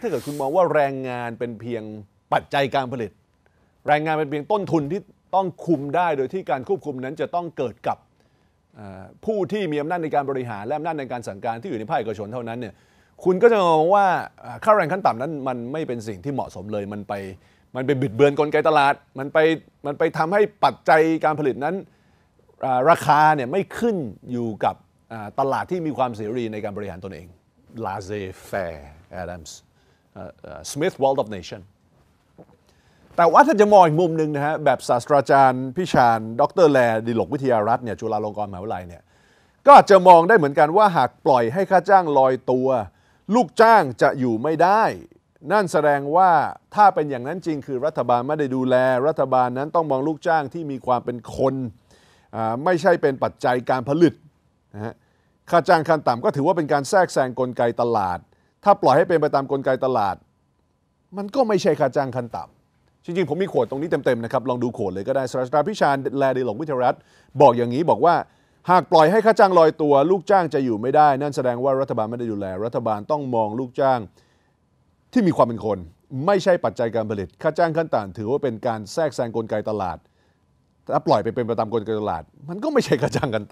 ถ้าเกิดคุณมองว่าแรงงานเป็นเพียงปัจจัยการผลิต แรงงานเป็นเพียงต้นทุนที่ต้องคุมได้โดยที่การควบคุมนั้นจะต้องเกิดกับผู้ที่มีอำนาจในการบริหาร และอำนาจในการสั่งการที่อยู่ในภาคเอกชนเท่านั้นเนี่ยคุณก็จะมองว่าค่าแรงขั้นต่ำนั้นมันไม่เป็นสิ่งที่เหมาะสมเลย มันไปมันไปบิดเบือนกลไกตลาดมันไปมันไปทำให้ปัจจัยการผลิตนั้นราคาเนี่ยไม่ขึ้นอยู่กับตลาดที่มีความเสรีในการบริหารตนเองลาเซแฟร์แอดัมส์สมิธวอลด์ออฟเนชั่นแต่ว่าถ้าจะมองอีกมุมหนึ่งนะฮะแบบศาสตราจารย์ พิชาน ดรแล ดิลกวิทยารัฐเนี่ยจุฬาลงกรณ์มหาวิทยาลัยเนี่ย ก็จจะมองได้เหมือนกันว่าหากปล่อยให้ค่าจ้างลอยตัว ลูกจ้างจะอยู่ไม่ได้ นั่นแสดงว่าถ้าเป็นอย่างนั้นจริงคือรัฐบาลไม่ได้ดูแล รัฐบาลนั้นต้องมองลูกจ้างที่มีความเป็นคน ไม่ใช่เป็นปัจจัยการผลิตนะฮะค่าจ้างขั้นต่ำก็ถือว่าเป็นการแทรกแซงกลไกตลาดถ้าปล่อยให้เป็นไปตามกลไกตลาด มันก็ไม่ใช่ค่าจ้างขั้นต่ำจริงๆ ผมมีโวดตรงนี้เต็มๆนะครับลองดูโวดเลยก็ได้สราตราพิชานแลดีหลงวิทยรัตบอกอย่างนี้บอกว่าหากปล่อยให้ค่าจ้างลอยตัวลูกจ้างจะอยู่ไม่ได้นั่นแสดงว่ารัฐบาลไม่ได้ดูแล รัฐบาลต้องมองลูกจ้างที่มีความเป็นคน ไม่ใช่ปัจจัยการผลิตค่าจ้างขั้นต่ำถือว่าเป็นการแทรกแซงกลไกตลาดถ้าปล่อยไปเป็นไปตามกลไกตลาด มันก็ไม่ใช่ค่าจ้างกันต่ำ